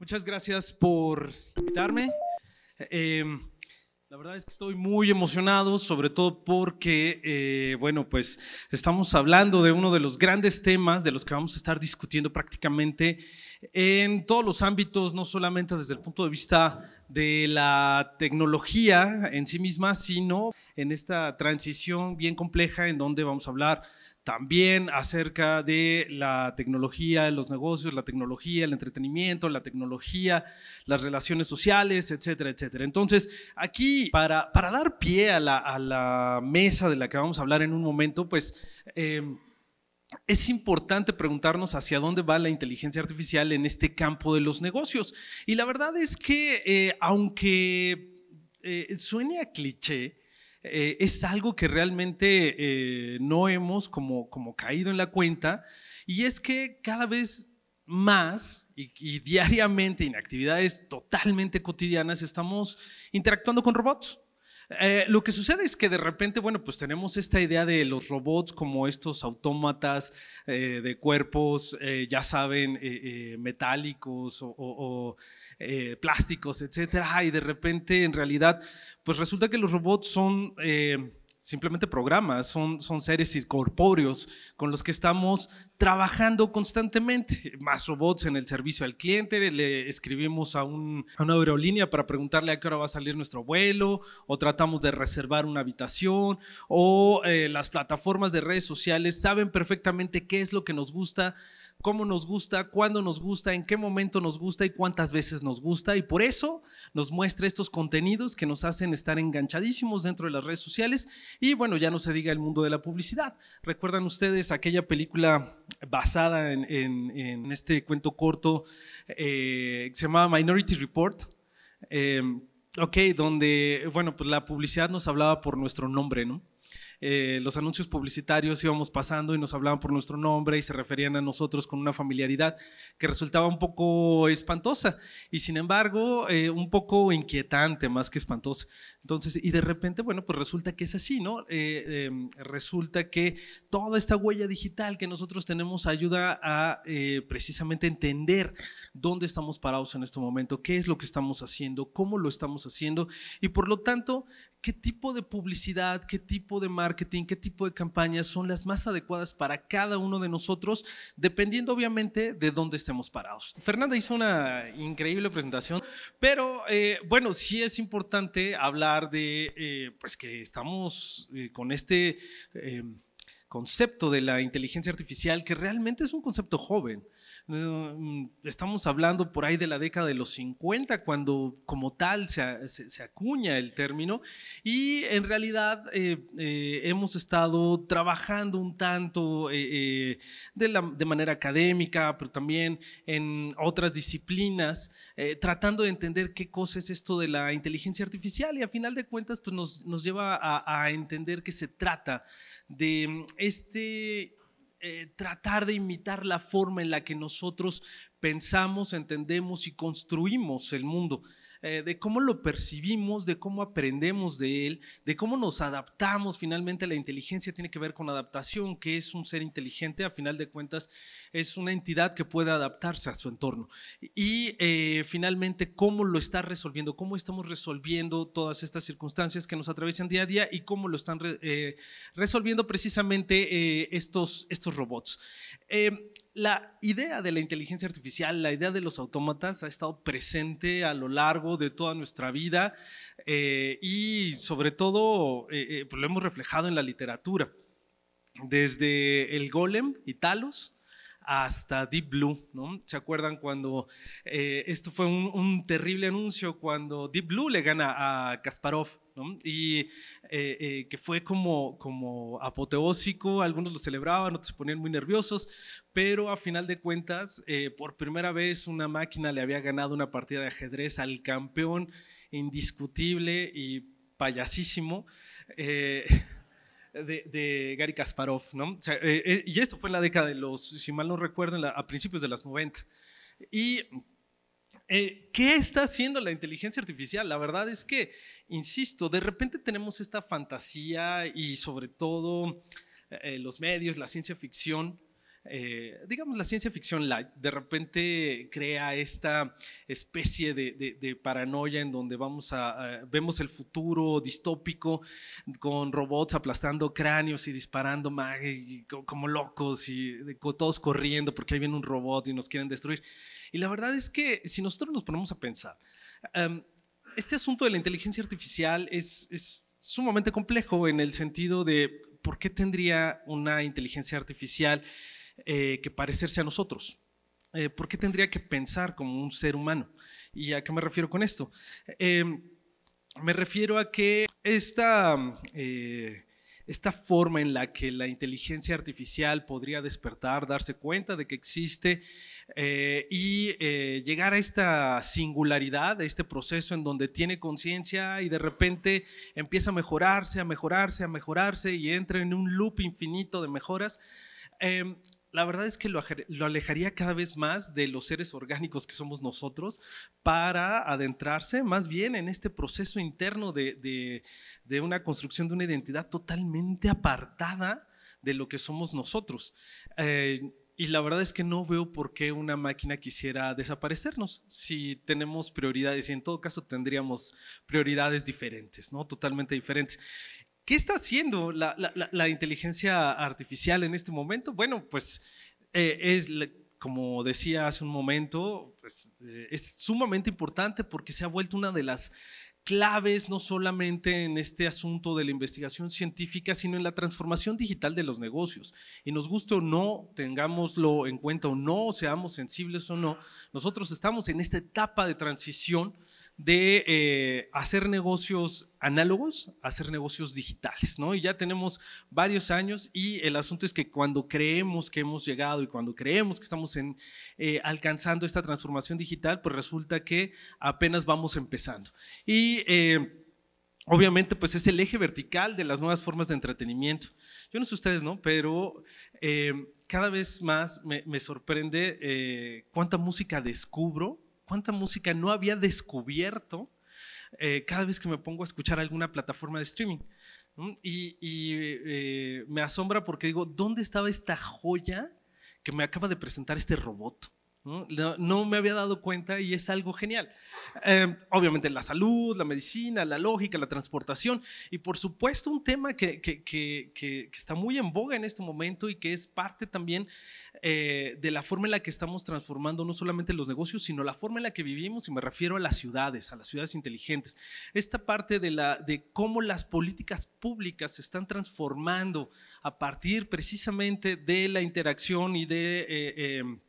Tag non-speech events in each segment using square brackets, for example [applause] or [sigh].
Muchas gracias por invitarme. Em, la verdad es que estoy muy emocionado, sobre todo porque, eh, bueno, pues estamos hablando de uno de los grandes temas de los que vamos a estar discutiendo prácticamente en todos los ámbitos, no solamente desde el punto de vista de la tecnología en sí misma, sino en esta transición bien compleja en donde vamos a hablar también acerca de la tecnología, los negocios, la tecnología, el entretenimiento, la tecnología, las relaciones sociales, etcétera, etcétera. Entonces, aquí, para, para dar pie a la, mesa de la que vamos a hablar en un momento, pues... Eh, es importante preguntarnos hacia dónde va la inteligencia artificial en este campo de los negocios. Y la verdad es que, eh, aunque eh, suene a cliché, eh, es algo que realmente no hemos como, como caído en la cuenta, y es que cada vez más y diariamente en actividades totalmente cotidianas estamos interactuando con robots. Eh, lo que sucede es que de repente, bueno, pues tenemos esta idea de los robots como estos autómatas eh, de cuerpos, eh, ya saben, metálicos o, o plásticos, etcétera, y de repente en realidad, pues resulta que los robots son simplemente programas, son, son seres incorpóreos con los que estamos trabajando constantemente. Más robots en el servicio al cliente, le escribimos a, un, una aerolínea para preguntarle a qué hora va a salir nuestro vuelo, o tratamos de reservar una habitación, o eh, las plataformas de redes sociales saben perfectamente qué es lo que nos gusta cómo nos gusta, cuándo nos gusta, en qué momento nos gusta y cuántas veces nos gusta. Y por eso nos muestra estos contenidos que nos hacen estar enganchadísimos dentro de las redes sociales. Y bueno, ya no se diga el mundo de la publicidad. ¿Recuerdan ustedes aquella película basada en, este cuento corto eh, que se llamaba Minority Report? Eh, ok, donde, bueno, pues la publicidad nos hablaba por nuestro nombre, ¿no? Eh, los anuncios publicitarios íbamos pasando y nos hablaban por nuestro nombre y se referían a nosotros con una familiaridad que resultaba un poco espantosa y sin embargo eh, un poco inquietante más que espantosa. Entonces, y de repente, bueno, pues resulta que es así, ¿no? Eh, em, resulta que toda esta huella digital que nosotros tenemos ayuda a precisamente entender dónde estamos parados en este momento, qué es lo que estamos haciendo, cómo lo estamos haciendo y por lo tanto, qué tipo de publicidad, qué tipo de marketing, qué tipo de campañas son las más adecuadas para cada uno de nosotros, dependiendo obviamente de dónde estemos parados. Fernanda hizo una increíble presentación, pero eh, bueno, sí es importante hablar de eh, pues que estamos eh, con este concepto de la inteligencia artificial que realmente es un concepto joven. Mm, estamos hablando por ahí de la década de los 50, cuando como tal se, acuña el término, y en realidad eh, eh, hemos estado trabajando un tanto eh, de, manera académica, pero también en otras disciplinas, tratando de entender qué cosa es esto de la inteligencia artificial, y a final de cuentas pues nos, lleva a, a entender que se trata de mm, este eh, tratar de imitar la forma en la que nosotros pensamos, entendemos y construimos el mundo, eh, de cómo lo percibimos, de cómo aprendemos de él, de cómo nos adaptamos finalmente. La inteligencia tiene que ver con adaptación, que es un ser inteligente, a final de cuentas es una entidad que puede adaptarse a su entorno. Y eh, finalmente, cómo lo está resolviendo, cómo estamos resolviendo todas estas circunstancias que nos atraviesan día a día y cómo lo están eh, resolviendo precisamente estos, estos robots la idea de la inteligencia artificial, la idea de los autómatas ha estado presente a lo largo de toda nuestra vida eh, y sobre todo eh, eh, pues lo hemos reflejado en la literatura. Desde el golem y Talos hasta Deep Blue. ¿no? ¿Se acuerdan cuando eh, esto fue un, terrible anuncio cuando Deep Blue le gana a Kasparov? ¿no? Y eh, eh, que fue como, como apoteósico, algunos lo celebraban, otros se ponían muy nerviosos, pero a final de cuentas, por primera vez una máquina le había ganado una partida de ajedrez al campeón indiscutible y payasísimo de, Gary Kasparov, ¿no? Eh, eh, y esto fue en la década de los, si mal no recuerdo, a principios de las 90. Y eh, ¿Qué está haciendo la inteligencia artificial? La verdad es que, insisto, de repente tenemos esta fantasía y sobre todo los medios, la ciencia ficción, eh, digamos, la ciencia ficción light, de repente crea esta especie de, paranoia en donde vamos a, vemos el futuro distópico con robots aplastando cráneos y disparando como locos y todos corriendo porque ahí viene un robot y nos quieren destruir. Y la verdad es que si nosotros nos ponemos a pensar, em, este asunto de la inteligencia artificial es sumamente complejo en el sentido de por qué tendría una inteligencia artificial eh, que parecerse a nosotros. Eh, ¿Por qué tendría que pensar como un ser humano? ¿Y a qué me refiero con esto? Em, me refiero a que esta, eh, esta forma en la que la inteligencia artificial podría despertar, darse cuenta de que existe y llegar a esta singularidad, a este proceso en donde tiene conciencia y de repente empieza a mejorarse, a mejorarse, a mejorarse y entra en un loop infinito de mejoras. Em, la verdad es que lo, alejaría cada vez más de los seres orgánicos que somos nosotros para adentrarse más bien en este proceso interno de, de, una construcción de una identidad totalmente apartada de lo que somos nosotros. Eh, y la verdad es que no veo por qué una máquina quisiera desaparecernos si tenemos prioridades y en todo caso tendríamos prioridades diferentes, ¿no? Totalmente diferentes. ¿Qué está haciendo la, inteligencia artificial en este momento? Bueno, pues eh, es, como decía hace un momento, pues, eh, es sumamente importante porque se ha vuelto una de las claves no solamente en este asunto de la investigación científica, sino en la transformación digital de los negocios. Y nos guste o no, tengámoslo en cuenta o no, seamos sensibles o no, nosotros estamos en esta etapa de transición de eh, hacer negocios análogos, hacer negocios digitales, ¿no? Y ya tenemos varios años y el asunto es que cuando creemos que hemos llegado y cuando creemos que estamos eh, alcanzando esta transformación digital, pues resulta que apenas vamos empezando. Y eh, obviamente pues es el eje vertical de las nuevas formas de entretenimiento. Yo no sé ustedes, ¿no? Pero cada vez más me sorprende cuánta música descubro cuánta música no había descubierto eh, cada vez que me pongo a escuchar alguna plataforma de streaming. Y, eh, me asombra porque digo, ¿dónde estaba esta joya que me acaba de presentar este robot? No, me había dado cuenta y es algo genial. Em, obviamente la salud, la medicina, la lógica, la transportación y por supuesto un tema que, está muy en boga en este momento y que es parte también eh, de la forma en la que estamos transformando no solamente los negocios, sino la forma en la que vivimos y me refiero a las ciudades, a las ciudades inteligentes. Esta parte de, la, de cómo las políticas públicas se están transformando a partir precisamente de la interacción y de... Eh, em,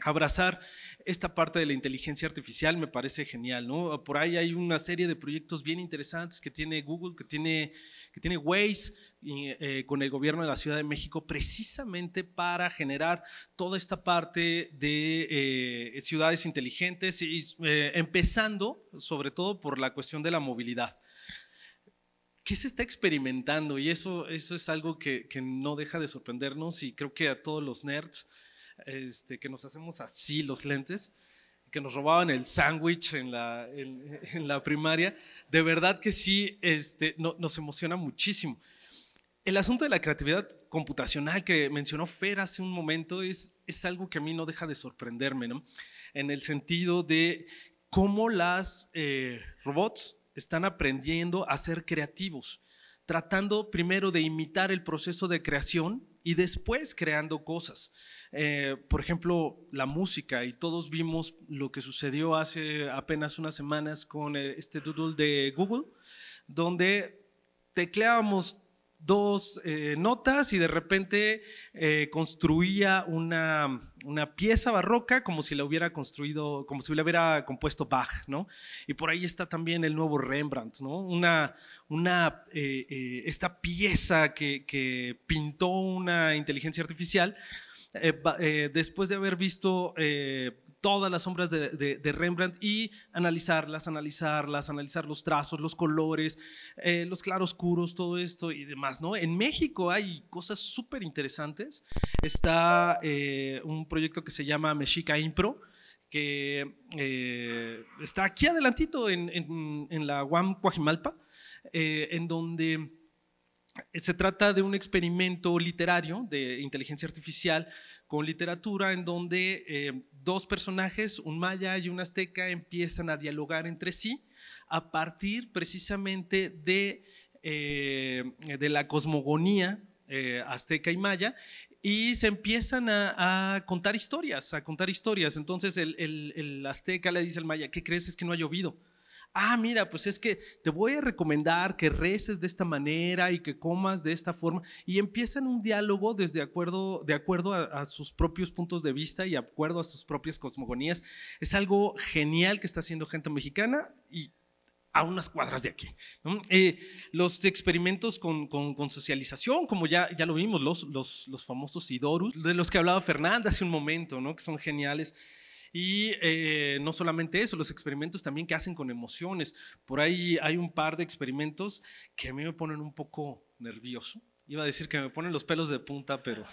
abrazar esta parte de la inteligencia artificial me parece genial, ¿no? Por ahí hay una serie de proyectos bien interesantes que tiene Google, que tiene, que tiene Waze eh, con el gobierno de la Ciudad de México, precisamente para generar toda esta parte de eh, ciudades inteligentes, y, eh, empezando sobre todo por la cuestión de la movilidad. ¿Qué se está experimentando? Y eso, eso es algo que no deja de sorprendernos y creo que a todos los nerds este, que nos hacemos así los lentes, que nos robaban el sándwich en la, [laughs] primaria, de verdad que sí este, nos emociona muchísimo. El asunto de la creatividad computacional que mencionó Fer hace un momento es, algo que a mí no deja de sorprenderme, En el sentido de cómo las eh, robots están aprendiendo a ser creativos tratando primero de imitar el proceso de creación y después creando cosas. Eh, por ejemplo, la música, y todos vimos lo que sucedió hace apenas unas semanas con eh, este doodle de Google, donde tecleábamos dos eh, notas y de repente eh, construía una, pieza barroca como si la hubiera construido, como si la hubiera compuesto Bach, ¿no? Y por ahí está también el nuevo Rembrandt, ¿no? Una, una eh, esta pieza que, pintó una inteligencia artificial después de haber visto todas las sombras de, Rembrandt y analizarlas, analizarlas, analizar los trazos, los colores, eh, los claroscuros, todo esto y demás, ¿no? En México hay cosas súper interesantes. Está eh, un proyecto que se llama Mexica Impro, que eh, está aquí adelantito en, la UAM Coajimalpa, en donde se trata de un experimento literario de inteligencia artificial con literatura en donde eh, dos personajes, un maya y un azteca, empiezan a dialogar entre sí a partir precisamente de, eh, la cosmogonía eh, azteca y maya y se empiezan a, contar historias, a contar historias. Entonces el, el azteca le dice al maya, ¿qué crees es que no ha llovido? ah, mira, pues es que te voy a recomendar que reces de esta manera y que comas de esta forma. Y empiezan un diálogo desde acuerdo, de acuerdo a, sus propios puntos de vista y acuerdo a sus propias cosmogonías. Es algo genial que está haciendo gente mexicana y a unas cuadras de aquí. Eh, los experimentos con, socialización, como ya, ya lo vimos, los, los, famosos Idorus, de los que hablaba Fernanda hace un momento, ¿no? que son geniales. Y eh, no solamente eso, los experimentos también que hacen con emociones. Por ahí hay un par de experimentos que a mí me ponen un poco nervioso. Iba a decir que me ponen los pelos de punta, pero...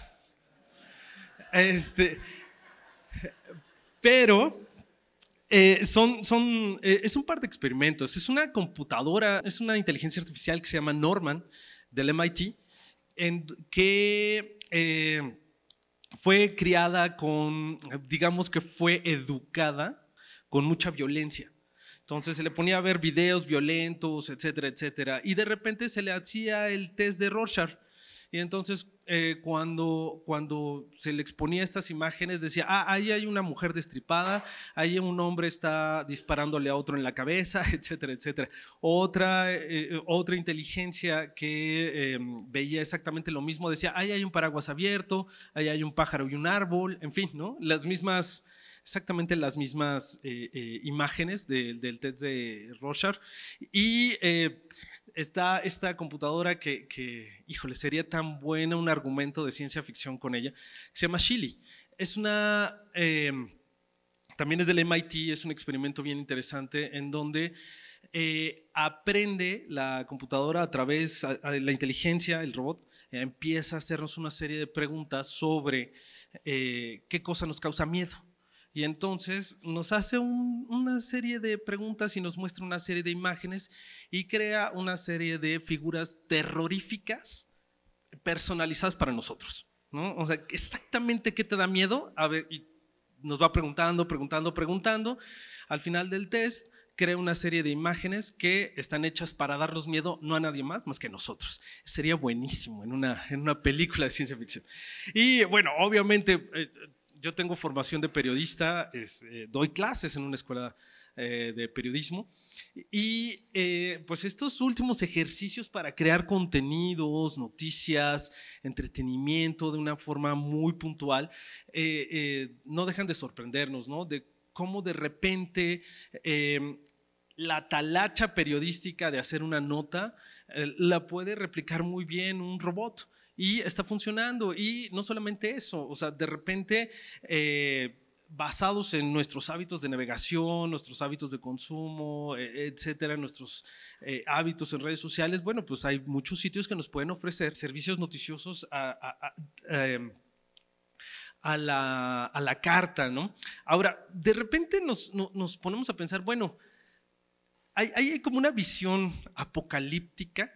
Este, pero eh, son, son, eh, es un par de experimentos. Es una computadora, es una inteligencia artificial que se llama Norman del MIT, en que fue criada con, digamos que fue educada con mucha violencia. Entonces se le ponía a ver videos violentos, etcétera, etcétera. Y de repente se le hacía el test de Rorschach. Y entonces eh, cuando, cuando se le exponía estas imágenes, decía, ah, ahí hay una mujer destripada, ahí un hombre está disparándole a otro en la cabeza, [laughs] etcétera, etcétera. Otra, eh, eh, otra inteligencia que em, veía exactamente lo mismo, decía, ahí hay un paraguas abierto, ahí hay un pájaro y un árbol, en fin, ¿no? Las mismas exactamente las mismas imágenes del test de Rorschach y está esta computadora que, híjole, sería tan buena un argumento de ciencia ficción con ella, se llama Shili. Es una, em, también es del MIT, es un experimento bien interesante en donde eh, aprende la computadora a través de la inteligencia, el robot, eh, empieza a hacernos una serie de preguntas sobre eh, qué cosa nos causa miedo y entonces nos hace una serie de preguntas y nos muestra una serie de imágenes y crea una serie de figuras terroríficas personalizadas para nosotros. ¿no? O sea, exactamente qué te da miedo. A ver, nos va preguntando, preguntando, preguntando. Al final del test crea una serie de imágenes que están hechas para darnos miedo no a nadie más más que a nosotros. Sería buenísimo en una, en una película de ciencia ficción. Y bueno, obviamente eh, yo tengo formación de periodista, eh, doy clases en una escuela eh, de periodismo y eh, pues estos últimos ejercicios para crear contenidos, noticias, entretenimiento de una forma muy puntual, no dejan de sorprendernos, ¿no? De cómo de repente em, la talacha periodística de hacer una nota la puede replicar muy bien un robot y está funcionando. Y no solamente eso, o sea, de repente... Eh, basados en nuestros hábitos de navegación, nuestros hábitos de consumo, e, etcétera, nuestros eh, hábitos en redes sociales, bueno, pues hay muchos sitios que nos pueden ofrecer servicios noticiosos a, em, la, carta, ¿no? Ahora, de repente nos, ponemos a pensar, bueno, hay, hay como una visión apocalíptica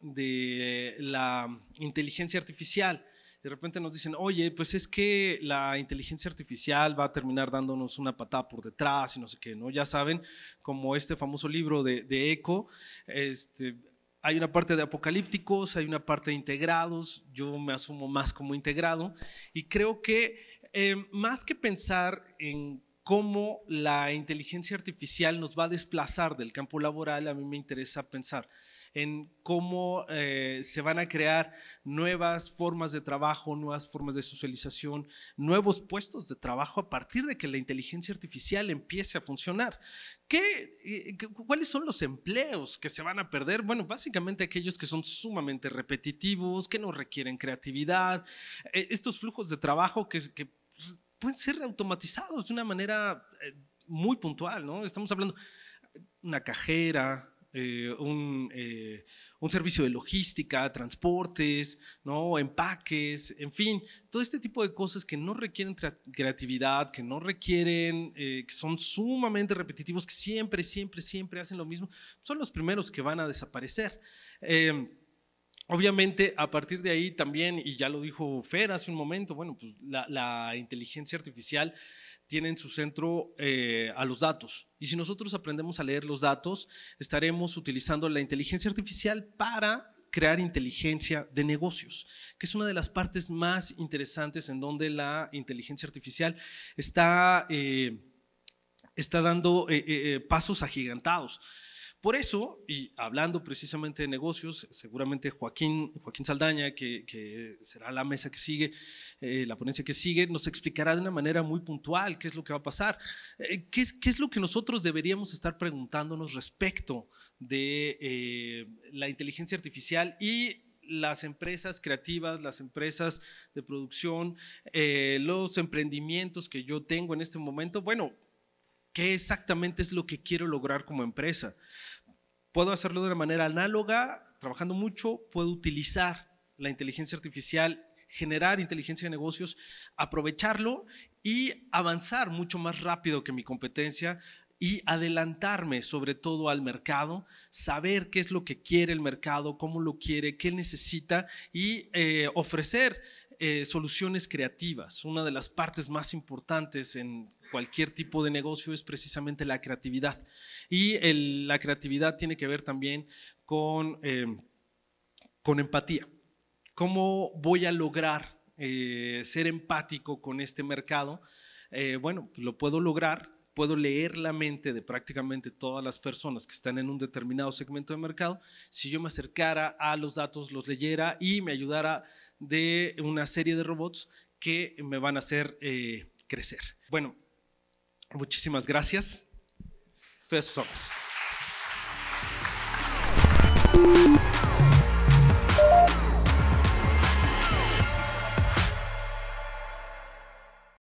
de la inteligencia artificial. De repente nos dicen, oye, pues es que la inteligencia artificial va a terminar dándonos una patada por detrás y no sé qué, ¿no? Ya saben, como este famoso libro de, de Eco, este, hay una parte de apocalípticos, hay una parte de integrados, yo me asumo más como integrado y creo que eh, más que pensar en cómo la inteligencia artificial nos va a desplazar del campo laboral, a mí me interesa pensar en cómo eh, se van a crear nuevas formas de trabajo, nuevas formas de socialización, nuevos puestos de trabajo a partir de que la inteligencia artificial empiece a funcionar. ¿Cuáles son los empleos que se van a perder? Bueno, básicamente aquellos que son sumamente repetitivos, que no requieren creatividad, eh, estos flujos de trabajo que, pueden ser automatizados de una manera eh, muy puntual, Estamos hablando una cajera, eh, eh, un, servicio de logística, transportes, ¿no? empaques, en fin, todo este tipo de cosas que no requieren creatividad, que no requieren, eh, que son sumamente repetitivos, que siempre, siempre, siempre hacen lo mismo, son los primeros que van a desaparecer. Em, obviamente, a partir de ahí también, y ya lo dijo Fer hace un momento, bueno, pues la inteligencia artificial tienen su centro eh, a los datos. Y si nosotros aprendemos a leer los datos, estaremos utilizando la inteligencia artificial para crear inteligencia de negocios, que es una de las partes más interesantes en donde la inteligencia artificial está, eh, está dando eh, pasos agigantados. Por eso, y hablando precisamente de negocios, seguramente Joaquín, Joaquín Saldaña, que, será la mesa que sigue, eh, la ponencia que sigue, nos explicará de una manera muy puntual qué es lo que va a pasar. Eh, qué, es, lo que nosotros deberíamos estar preguntándonos respecto de eh, la inteligencia artificial y las empresas creativas, las empresas de producción, los emprendimientos que yo tengo en este momento? Bueno, ¿Qué exactamente es lo que quiero lograr como empresa? Puedo hacerlo de una manera análoga, trabajando mucho, puedo utilizar la inteligencia artificial, generar inteligencia de negocios, aprovecharlo y avanzar mucho más rápido que mi competencia y adelantarme sobre todo al mercado, saber qué es lo que quiere el mercado, cómo lo quiere, qué necesita y eh, ofrecer eh, soluciones creativas. Una de las partes más importantes en cualquier tipo de negocio es precisamente la creatividad. Y la creatividad tiene que ver también con, eh, con empatía. ¿Cómo voy a lograr eh, ser empático con este mercado? Eh, bueno, lo puedo lograr puedo leer la mente de prácticamente todas las personas que están en un determinado segmento de mercado, si yo me acercara a los datos, los leyera y me ayudara de una serie de robots que me van a hacer crecer. Bueno, Muchísimas gracias. Estoy a sus ojos.